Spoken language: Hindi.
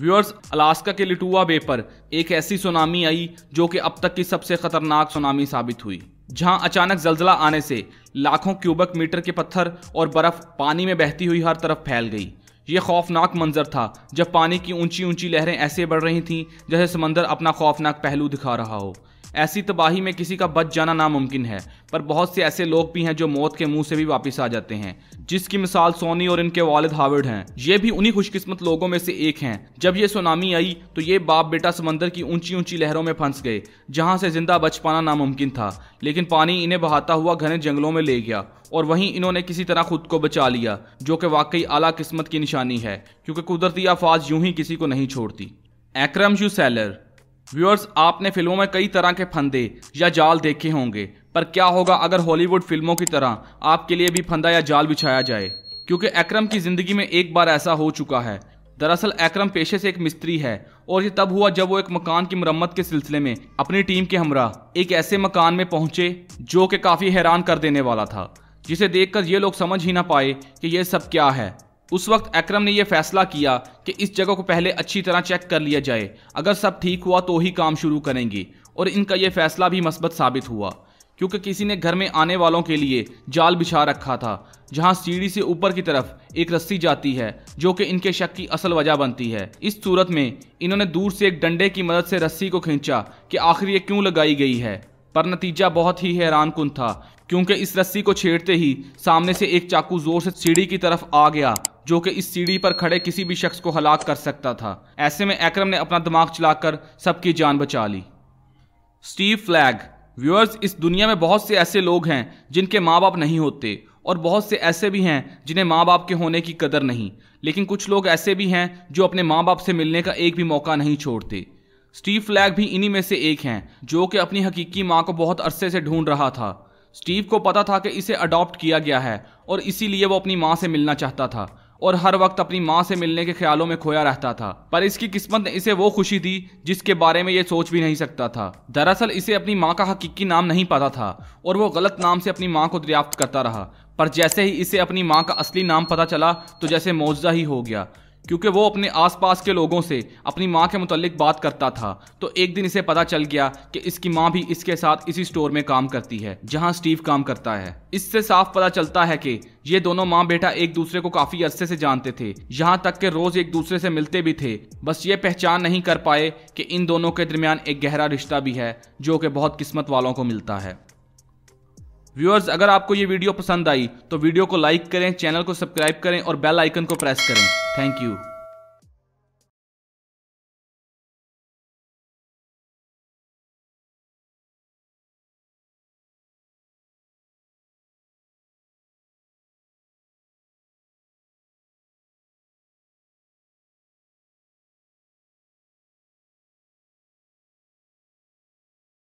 व्यूअर्स अलास्का के लिटुआ बे पर एक ऐसी सुनामी आई जो कि अब तक की सबसे खतरनाक सुनामी साबित हुई जहां अचानक जलजला आने से लाखों क्यूबक मीटर के पत्थर और बर्फ पानी में बहती हुई हर तरफ फैल गई ये खौफनाक मंजर था जब पानी की ऊंची ऊंची लहरें ऐसे बढ़ रही थीं जैसे समंदर अपना खौफनाक पहलू दिखा रहा हो ऐसी तबाही में किसी का बच जाना नामुमकिन है पर बहुत से ऐसे लोग भी हैं जो मौत के मुंह से भी वापस आ जाते हैं जिसकी मिसाल सोनी और इनके वालिद हार्वर्ड हैं ये भी उन्हीं खुशकिस्मत लोगों में से एक हैं जब ये सुनामी आई तो ये बाप बेटा समंदर की ऊंची ऊंची लहरों में फंस गए जहां से जिंदा बच पाना नामुमकिन था लेकिन पानी इन्हें बहाता हुआ घने जंगलों में ले गया और वहीं इन्होंने किसी तरह खुद को बचा लिया जो कि वाकई आला किस्मत की निशानी है क्योंकि कुदरती आफाज यूं ही किसी को नहीं छोड़ती एक्रम यू सैलर व्यूअर्स आपने फिल्मों में कई तरह के फंदे या जाल देखे होंगे पर क्या होगा अगर हॉलीवुड फिल्मों की तरह आपके लिए भी फंदा या जाल बिछाया जाए क्योंकि अक्रम की ज़िंदगी में एक बार ऐसा हो चुका है दरअसल अक्रम पेशे से एक मिस्त्री है और ये तब हुआ जब वो एक मकान की मरम्मत के सिलसिले में अपनी टीम के हमरा एक ऐसे मकान में पहुंचे जो कि काफ़ी हैरान कर देने वाला था जिसे देखकर ये लोग समझ ही ना पाए कि यह सब क्या है उस वक्त अक्रम ने यह फैसला किया कि इस जगह को पहले अच्छी तरह चेक कर लिया जाए अगर सब ठीक हुआ तो ही काम शुरू करेंगे और इनका यह फैसला भी मस्बत साबित हुआ क्योंकि किसी ने घर में आने वालों के लिए जाल बिछा रखा था जहां सीढ़ी से ऊपर की तरफ एक रस्सी जाती है जो कि इनके शक की असल वजह बनती है इस सूरत में इन्होंने दूर से एक डंडे की मदद से रस्सी को खींचा कि आखिर ये क्यों लगाई गई है पर नतीजा बहुत ही हैरान कन था क्योंकि इस रस्सी को छेड़ते ही सामने से एक चाकू जोर से सीढ़ी की तरफ आ गया जो कि इस सीढ़ी पर खड़े किसी भी शख्स को हलाक कर सकता था ऐसे में एक्रम ने अपना दिमाग चलाकर सबकी जान बचा ली स्टीव फ्लैग व्यूअर्स इस दुनिया में बहुत से ऐसे लोग हैं जिनके माँ बाप नहीं होते और बहुत से ऐसे भी हैं जिन्हें माँ बाप के होने की कदर नहीं लेकिन कुछ लोग ऐसे भी हैं जो अपने माँ बाप से मिलने का एक भी मौका नहीं छोड़ते स्टीव फ्लैग भी इन्हीं में से एक हैं जो कि अपनी हकीकी माँ को बहुत अरसे से ढूंढ रहा था स्टीव को पता था कि इसे अडॉप्ट किया गया है और इसीलिए वो अपनी माँ से मिलना चाहता था और हर वक्त अपनी माँ से मिलने के ख्यालों में खोया रहता था पर इसकी किस्मत ने इसे वो खुशी दी जिसके बारे में ये सोच भी नहीं सकता था दरअसल इसे अपनी माँ का हकीकी नाम नहीं पता था और वो गलत नाम से अपनी माँ को दरियाफ्त करता रहा पर जैसे ही इसे अपनी माँ का असली नाम पता चला तो जैसे मुआवजा ही हो गया क्योंकि वो अपने आसपास के लोगों से अपनी माँ के मुतलिक बात करता था तो एक दिन इसे पता चल गया कि इसकी माँ भी इसके साथ इसी स्टोर में काम करती है जहाँ स्टीव काम करता है इससे साफ पता चलता है कि ये दोनों माँ बेटा एक दूसरे को काफी अरसे से जानते थे यहाँ तक के रोज एक दूसरे से मिलते भी थे बस ये पहचान नहीं कर पाए कि इन दोनों के दरमियान एक गहरा रिश्ता भी है जो कि बहुत किस्मत वालों को मिलता है व्यूअर्स अगर आपको ये वीडियो पसंद आई तो वीडियो को लाइक करें चैनल को सब्सक्राइब करें और बेल आइकन को प्रेस करें थैंक यू